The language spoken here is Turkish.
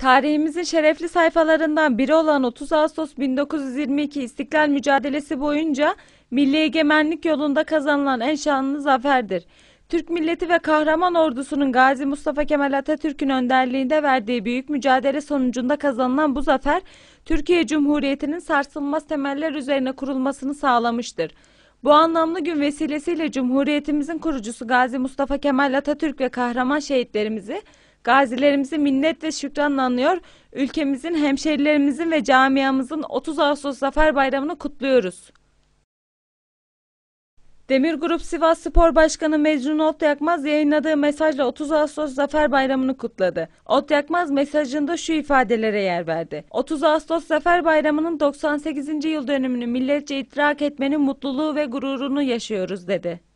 Tarihimizin şerefli sayfalarından biri olan 30 Ağustos 1922 İstiklal Mücadelesi boyunca milli egemenlik yolunda kazanılan en şanlı zaferdir. Türk milleti ve kahraman ordusunun Gazi Mustafa Kemal Atatürk'ün önderliğinde verdiği büyük mücadele sonucunda kazanılan bu zafer, Türkiye Cumhuriyeti'nin sarsılmaz temeller üzerine kurulmasını sağlamıştır. Bu anlamlı gün vesilesiyle Cumhuriyetimizin kurucusu Gazi Mustafa Kemal Atatürk ve kahraman şehitlerimizi Gazilerimizi minnet ve şükranla anıyor. Ülkemizin, hemşerilerimizin ve camiamızın 30 Ağustos Zafer Bayramı'nı kutluyoruz. Demir Grup Sivas Spor Başkanı Mecnun Otyakmaz yayınladığı mesajla 30 Ağustos Zafer Bayramı'nı kutladı. Otyakmaz mesajında şu ifadelere yer verdi. 30 Ağustos Zafer Bayramı'nın 98. yıl dönümünü milletçe itirak etmenin mutluluğu ve gururunu yaşıyoruz dedi.